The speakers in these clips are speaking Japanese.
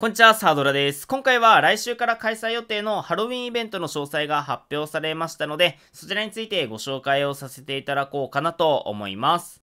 こんにちは、サードラです。今回は来週から開催予定のハロウィンイベントの詳細が発表されましたので、そちらについてご紹介をさせていただこうかなと思います。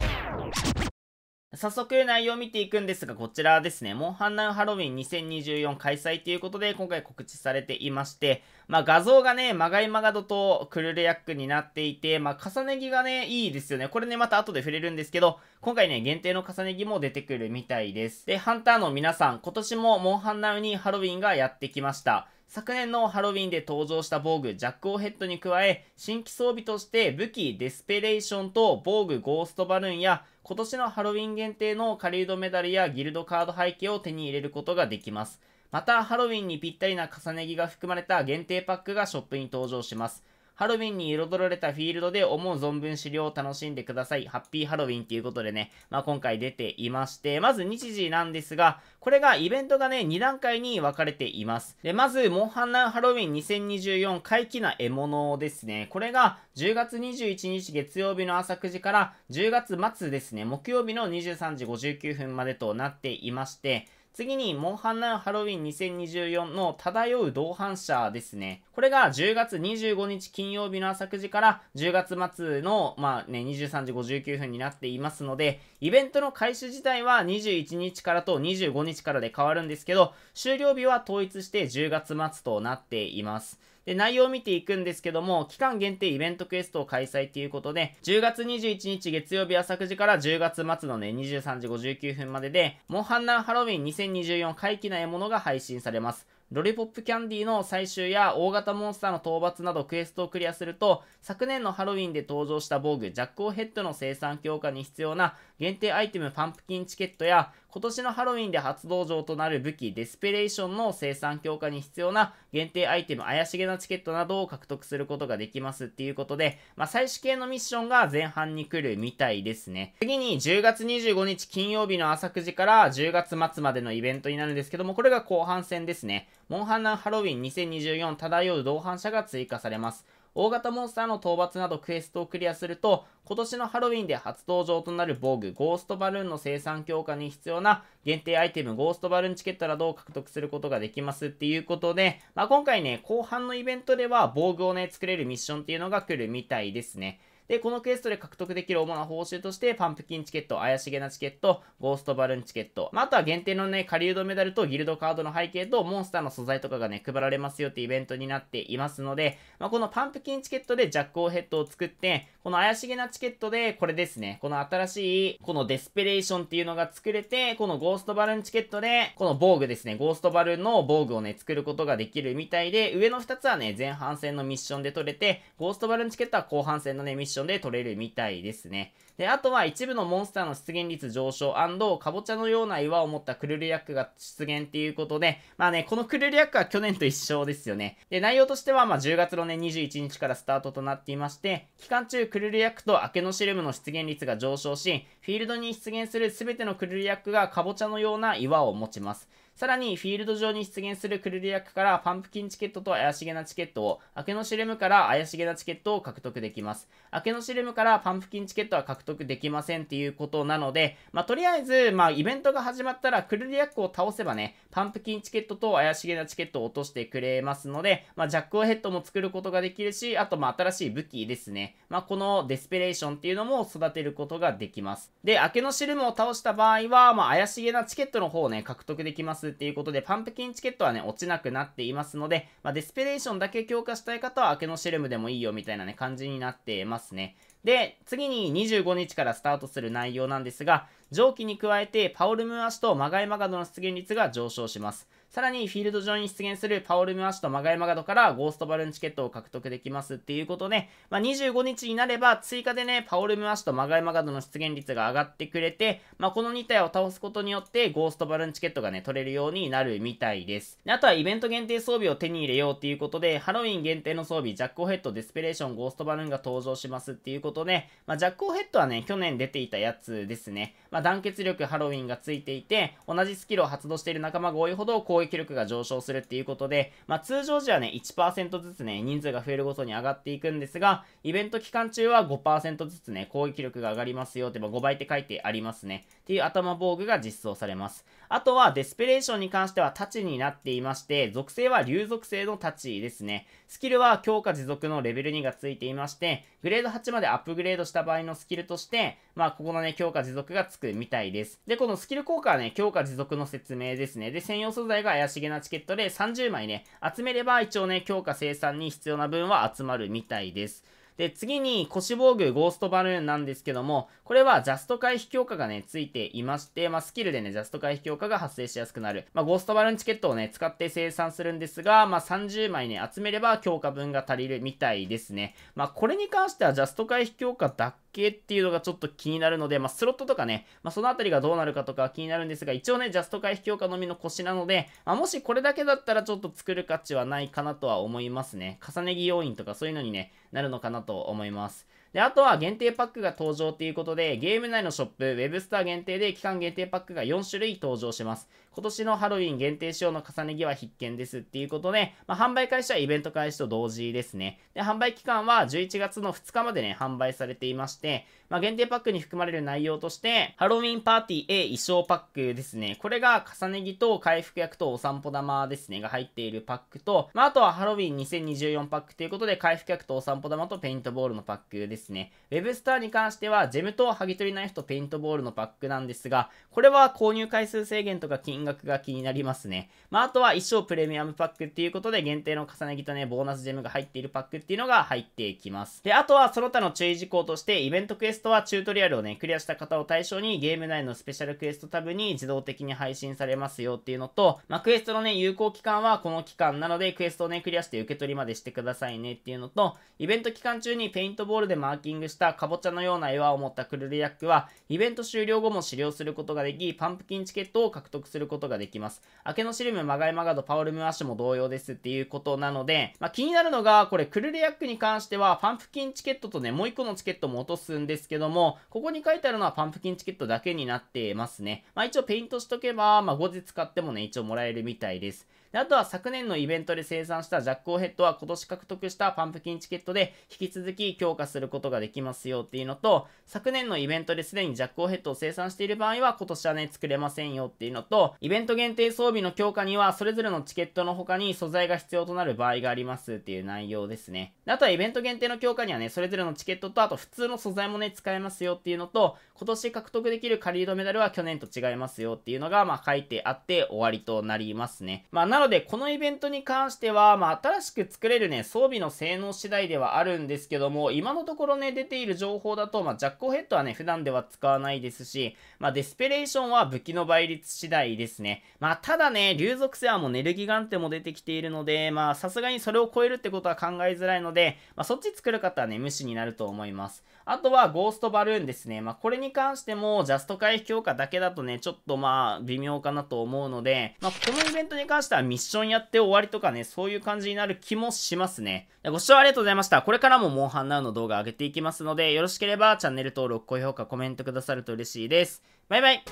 早速内容を見ていくんですが、こちらですね、モンハンナウハロウィン2024開催ということで、今回告知されていまして、まあ画像がね、マガイマガドとクルルヤックになっていて、まあ重ね着がね、いいですよね。これね、また後で触れるんですけど、今回ね、限定の重ね着も出てくるみたいです。で、ハンターの皆さん、今年もモンハンナウにハロウィンがやってきました。昨年のハロウィンで登場した防具ジャックオヘッドに加え、新規装備として武器デスペレーションと防具ゴーストバルーンや、今年のハロウィン限定の狩人メダルやギルドカード背景を手に入れることができます。また、ハロウィンにぴったりな重ね着が含まれた限定パックがショップに登場します。ハロウィンに彩られたフィールドで思う存分資料を楽しんでください。ハッピーハロウィンということでね、まあ、今回出ていまして、まず日時なんですが、これがイベントがね、2段階に分かれています。で、まず、モンハンナンハロウィン2024回帰な獲物ですね。これが10月21日月曜日の朝9時から10月末ですね、木曜日の23時59分までとなっていまして、次に、モンハンナウハロウィン2024の漂う同伴者ですね。これが10月25日金曜日の朝9時から10月末の、まあね、23時59分になっていますので、イベントの開始自体は21日からと25日からで変わるんですけど、終了日は統一して10月末となっています。で、内容を見ていくんですけども、期間限定イベントクエストを開催ということで、10月21日月曜日朝9時から10月末のね、23時59分までで、モンハンナンハロウィン2024回帰な獲物が配信されます。ロリポップキャンディーの採集や大型モンスターの討伐などクエストをクリアすると、昨年のハロウィンで登場した防具、ジャックオヘッドの生産強化に必要な限定アイテムパンプキンチケットや、今年のハロウィンで初登場となる武器デスペレーションの生産強化に必要な限定アイテム怪しげなチケットなどを獲得することができますっていうことで、まあ、最終形のミッションが前半に来るみたいですね。次に10月25日金曜日の朝9時から10月末までのイベントになるんですけども、これが後半戦ですね。モンハンナンハロウィン2024漂う同伴者が追加されます。大型モンスターの討伐などクエストをクリアすると、今年のハロウィンで初登場となる防具ゴーストバルーンの生産強化に必要な限定アイテムゴーストバルーンチケットなどを獲得することができますっていうことで、まあ、今回ね、後半のイベントでは防具をね、作れるミッションっていうのが来るみたいですね。で、このクエストで獲得できる主な報酬として、パンプキンチケット、怪しげなチケット、ゴーストバルーンチケット、まあ、あとは限定のね、狩人メダルとギルドカードの背景と、モンスターの素材とかがね、配られますよってイベントになっていますので、まあ、このパンプキンチケットでジャックオーヘッドを作って、この怪しげなチケットで、これですね、この新しい、このデスペレーションっていうのが作れて、このゴーストバルーンチケットで、この防具ですね、ゴーストバルーンの防具をね、作ることができるみたいで、上の2つはね、前半戦のミッションで取れて、ゴーストバルーンチケットは後半戦のね、ミッションションで取れるみたいですね。で、あとは一部のモンスターの出現率上昇カボチャのような岩を持ったクルルヤックが出現っていうことで、まあね、このクルルヤックは去年と一緒ですよね。で、内容としては、まあ10月のね、21日からスタートとなっていまして、期間中クルルヤックと明けのシルムの出現率が上昇し、フィールドに出現する全てのクルルヤックがカボチャのような岩を持ちます。さらに、フィールド上に出現するクルリアックからパンプキンチケットと怪しげなチケットを、明けのシルムから怪しげなチケットを獲得できます。明けのシルムからパンプキンチケットは獲得できませんっていうことなので、まあ、とりあえず、まあ、イベントが始まったらクルリアックを倒せばね、パンプキンチケットと怪しげなチケットを落としてくれますので、まあ、ジャックオヘッドも作ることができるし、あと、まあ、新しい武器ですね。まあ、このデスペレーションっていうのも育てることができます。で、明けのシルムを倒した場合は、まあ、怪しげなチケットの方をね、獲得できますますっていうことで、パンプキンチケットはね、落ちなくなっていますので、まあ、デスペレーションだけ強化したい方は、明けのシェルムでもいいよみたいなね、感じになってますね。で、次に25日からスタートする内容なんですが、上記に加えて、パオルムアシとマガイマガドの出現率が上昇します。さらにフィールド上に出現するパオル・ムアシとマガヤマガドからゴーストバルーンチケットを獲得できますっていうことで、まあ、25日になれば追加でね、パオル・ムアシとマガヤマガドの出現率が上がってくれて、まあ、この2体を倒すことによってゴーストバルーンチケットがね、取れるようになるみたいです。であとはイベント限定装備を手に入れようっていうことで、ハロウィン限定の装備、ジャックオヘッド、デスペレーション、ゴーストバルーンが登場しますっていうことで、まあ、ジャックオヘッドはね、去年出ていたやつですね。まあ、団結力、ハロウィンがついていて、同じスキルを発動している仲間が多いほど攻撃攻撃力が上昇するっていうことで、まあ、通常時はね、1%ずつね、人数が増えるごとに上がっていくんですが、イベント期間中は5%ずつね、攻撃力が上がりますよって、まあ、5倍って書いてありますね。っていう頭防具が実装されます。あとは、デスペレーションに関しては太刀になっていまして、属性は流属性の太刀ですね。スキルは強化持続のレベル2がついていまして、グレード8までアップグレードした場合のスキルとして、まあ、ここのね、強化持続がつくみたいです。で、このスキル効果はね、強化持続の説明ですね。で、専用素材が怪しげなチケットで30枚ね、集めれば一応ね、強化生産に必要な分は集まるみたいです。で、次に腰防具ゴーストバルーンなんですけども、これはジャスト回避強化がね、ついていまして、まあ、スキルでね、ジャスト回避強化が発生しやすくなる。まあ、ゴーストバルーンチケットをね、使って生産するんですが、まあ、30枚ね、集めれば強化分が足りるみたいですね。まあ、これに関してはジャスト回避強化だけっていうのがちょっと気になるので、まあ、スロットとかね、まあ、そのあたりがどうなるかとか気になるんですが、一応ね、ジャスト回避強化のみの腰なので、まあ、もしこれだけだったらちょっと作る価値はないかなとは思いますね。重ね着要因とかそういうのにね、なるのかなと思います。で、あとは限定パックが登場ということで、ゲーム内のショップ、ウェブスター限定で期間限定パックが4種類登場します。今年のハロウィン限定仕様の重ね着は必見ですっていうことで、まあ、販売開始はイベント開始と同時ですね。で、販売期間は11月の2日までね、販売されていまして、まあ、限定パックに含まれる内容として、ハロウィンパーティー A 衣装パックですね。これが重ね着と回復薬とお散歩玉ですね、が入っているパックと、まあ、あとはハロウィン2024パックということで、回復薬とお散歩玉とペイントボールのパックですですね。ウェブスターに関しては、ジェムと剥ぎ取りナイフとペイントボールのパックなんですが、これは購入回数制限とか金額が気になりますね。まあ、あとは一生プレミアムパックっていうことで、限定の重ね着とね、ボーナスジェムが入っているパックっていうのが入っていきます。で、あとはその他の注意事項として、イベントクエストはチュートリアルをね、クリアした方を対象に、ゲーム内のスペシャルクエストタブに自動的に配信されますよっていうのと、まあ、クエストのね、有効期間はこの期間なので、クエストをね、クリアして受け取りまでしてくださいねっていうのと、イベント期間中にペイントボールで回ーキングしたカボチャのような岩を持ったクルルヤックは、イベント終了後も狩猟することができ、パンプキンチケットを獲得することができます。明けのシルム、マガイマガド、パオルムアッシュも同様ですっていうことなので、まあ、気になるのが、これクルルヤックに関しては、パンプキンチケットとね、もう一個のチケットも落とすんですけども、ここに書いてあるのはパンプキンチケットだけになってますね。まあ一応ペイントしとけば、まあ後日買ってもね、一応もらえるみたいです。であとは昨年のイベントで生産したジャックオヘッドは今年獲得したパンプキンチケットで引き続き強化することができますよっていうのと、昨年のイベントですでにジャックオヘッドを生産している場合は今年はね、作れませんよっていうのと、イベント限定装備の強化にはそれぞれのチケットの他に素材が必要となる場合がありますっていう内容ですね。あとはイベント限定の強化にはね、それぞれのチケットとあと普通の素材もね、使えますよっていうのと、今年獲得できるカリードメダルは去年と違いますよっていうのが、まあ書いてあって終わりとなりますね。まあので、このイベントに関しては、まあ、新しく作れるね、装備の性能次第ではあるんですけども、今のところね、出ている情報だと、まあ、ジャックオヘッドはね、普段では使わないですし、まあ、デスペレーションは武器の倍率次第ですね。まあ、ただね、竜属性はもうネルギガンテも出てきているので、まあ、さすがにそれを超えるってことは考えづらいので、まあ、そっち作る方はね、無視になると思います。あとはゴーストバルーンですね。まあ、これに関しても、ジャスト回避強化だけだとね、ちょっとまあ、微妙かなと思うので、まあ、このイベントに関してはミッションやって終わりとかね、そういう感じになる気もしますね。ご視聴ありがとうございました。これからもモンハンナウの動画上げていきますので、よろしければチャンネル登録、高評価、コメントくださると嬉しいです。バイバイ